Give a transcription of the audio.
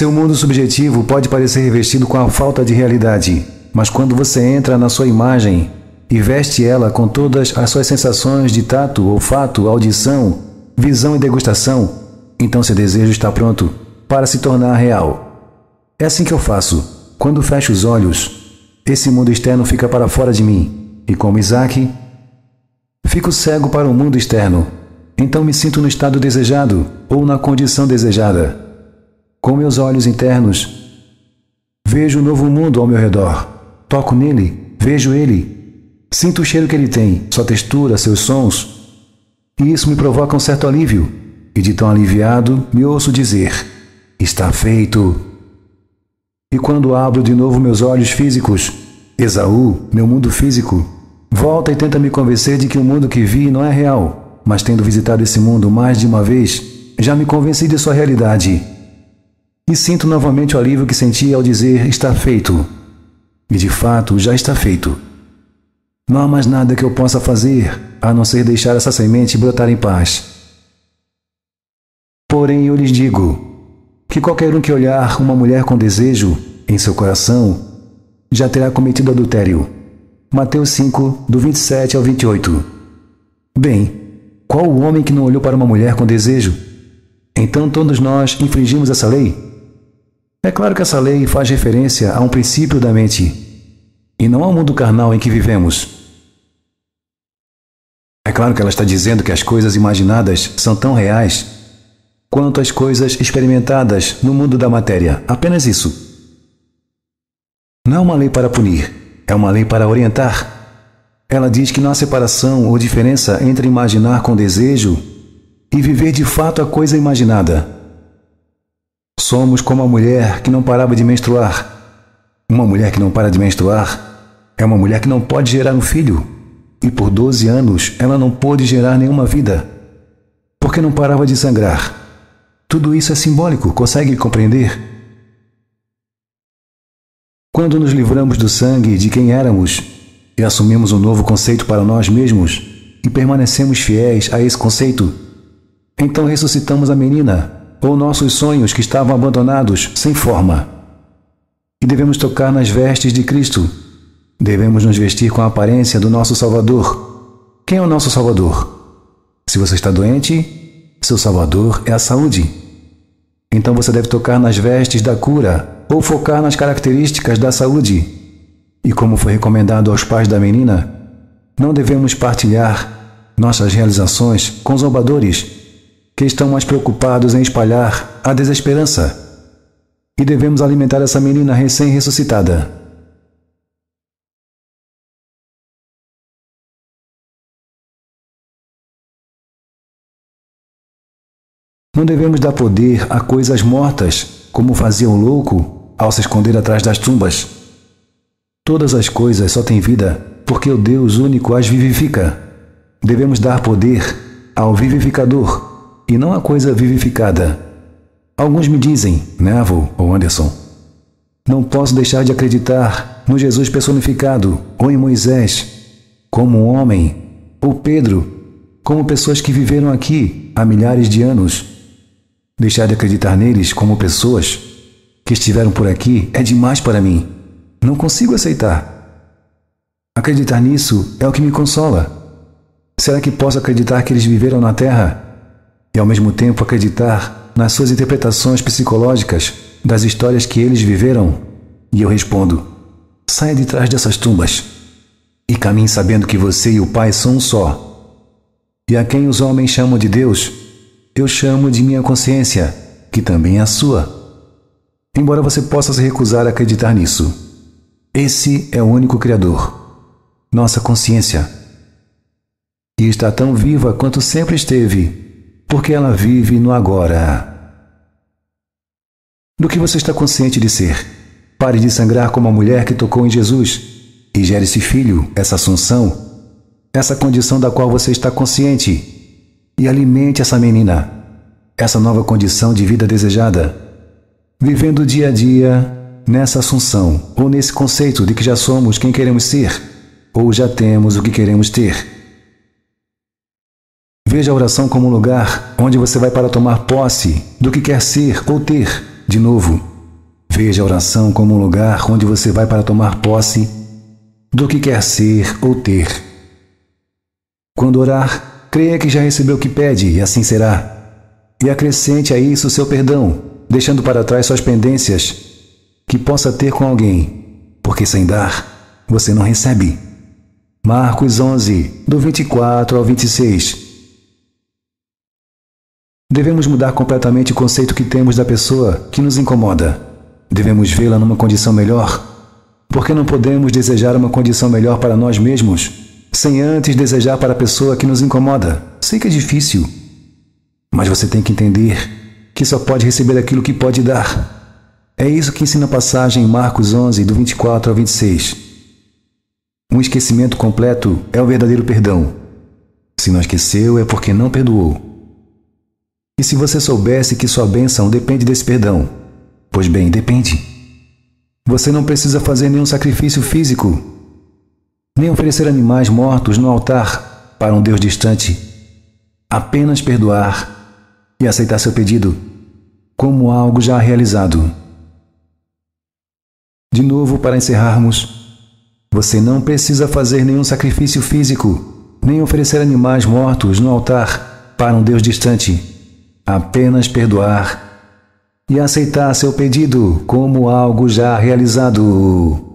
Seu mundo subjetivo pode parecer revestido com a falta de realidade, mas quando você entra na sua imagem e veste ela com todas as suas sensações de tato, olfato, audição, visão e degustação, então seu desejo está pronto para se tornar real. É assim que eu faço. Quando fecho os olhos, esse mundo externo fica para fora de mim, e como Isaac, fico cego para o mundo externo. Então me sinto no estado desejado ou na condição desejada. Com meus olhos internos, vejo o um novo mundo ao meu redor. Toco nele, vejo ele. Sinto o cheiro que ele tem, sua textura, seus sons. E isso me provoca um certo alívio. E de tão aliviado, me ouço dizer: Está feito. E quando abro de novo meus olhos físicos, Esaú, meu mundo físico, volta e tenta me convencer de que o mundo que vi não é real, mas tendo visitado esse mundo mais de uma vez, já me convenci de sua realidade e sinto novamente o alívio que senti ao dizer está feito. E de fato já está feito. Não há mais nada que eu possa fazer a não ser deixar essa semente brotar em paz. Porém, eu lhes digo que qualquer um que olhar uma mulher com desejo em seu coração já terá cometido adultério. Mateus 5, do 27 ao 28. Bem, qual o homem que não olhou para uma mulher com desejo? Então todos nós infringimos essa lei? É claro que essa lei faz referência a um princípio da mente e não ao mundo carnal em que vivemos. É claro que ela está dizendo que as coisas imaginadas são tão reais quanto as coisas experimentadas no mundo da matéria, apenas isso. Não é uma lei para punir, é uma lei para orientar. Ela diz que não há separação ou diferença entre imaginar com desejo e viver de fato a coisa imaginada. Somos como a mulher que não parava de menstruar. Uma mulher que não para de menstruar é uma mulher que não pode gerar um filho. E por 12 anos ela não pôde gerar nenhuma vida. Porque não parava de sangrar. Tudo isso é simbólico, consegue compreender? Quando nos livramos do sangue de quem éramos e assumimos um novo conceito para nós mesmos e permanecemos fiéis a esse conceito, então ressuscitamos a menina ou nossos sonhos que estavam abandonados, sem forma. E devemos tocar nas vestes de Cristo. Devemos nos vestir com a aparência do nosso Salvador. Quem é o nosso Salvador? Se você está doente, seu Salvador é a saúde. Então você deve tocar nas vestes da cura ou focar nas características da saúde. E como foi recomendado aos pais da menina, não devemos partilhar nossas realizações com zombadores que estão mais preocupados em espalhar a desesperança. E devemos alimentar essa menina recém-ressuscitada. Não devemos dar poder a coisas mortas, como fazia o louco ao se esconder atrás das tumbas. Todas as coisas só têm vida porque o Deus único as vivifica. Devemos dar poder ao vivificador e não a coisa vivificada. Alguns me dizem, Neville né, ou Anderson, não posso deixar de acreditar no Jesus personificado ou em Moisés, como um homem, ou Pedro, como pessoas que viveram aqui há milhares de anos. Deixar de acreditar neles como pessoas que estiveram por aqui é demais para mim. Não consigo aceitar. Acreditar nisso é o que me consola. Será que posso acreditar que eles viveram na Terra e ao mesmo tempo acreditar nas suas interpretações psicológicas das histórias que eles viveram? E eu respondo: saia de trás dessas tumbas e caminhe sabendo que você e o Pai são um só. E a quem os homens chamam de Deus, eu chamo de minha consciência, que também é a sua. Embora você possa se recusar a acreditar nisso, esse é o único Criador, nossa consciência. E está tão viva quanto sempre esteve porque ela vive no agora. Do que você está consciente de ser, pare de sangrar como a mulher que tocou em Jesus e gere esse filho, essa assunção, essa condição da qual você está consciente, e alimente essa menina, essa nova condição de vida desejada, vivendo dia a dia nessa assunção ou nesse conceito de que já somos quem queremos ser ou já temos o que queremos ter. Veja a oração como um lugar onde você vai para tomar posse do que quer ser ou ter. De novo, veja a oração como um lugar onde você vai para tomar posse do que quer ser ou ter. Quando orar, creia que já recebeu o que pede, e assim será. E acrescente a isso seu perdão, deixando para trás suas pendências que possa ter com alguém, porque sem dar, você não recebe. Marcos 11, do 24 ao 26. Devemos mudar completamente o conceito que temos da pessoa que nos incomoda. Devemos vê-la numa condição melhor. Porque não podemos desejar uma condição melhor para nós mesmos sem antes desejar para a pessoa que nos incomoda. Sei que é difícil, mas você tem que entender que só pode receber aquilo que pode dar. É isso que ensina a passagem em Marcos 11, do 24 ao 26. Um esquecimento completo é o verdadeiro perdão. Se não esqueceu, é porque não perdoou. E se você soubesse que sua bênção depende desse perdão? Pois bem, depende. Você não precisa fazer nenhum sacrifício físico, nem oferecer animais mortos no altar para um Deus distante. Apenas perdoar e aceitar seu pedido como algo já realizado. De novo, para encerrarmos, você não precisa fazer nenhum sacrifício físico, nem oferecer animais mortos no altar para um Deus distante apenas perdoar e aceitar seu pedido como algo já realizado.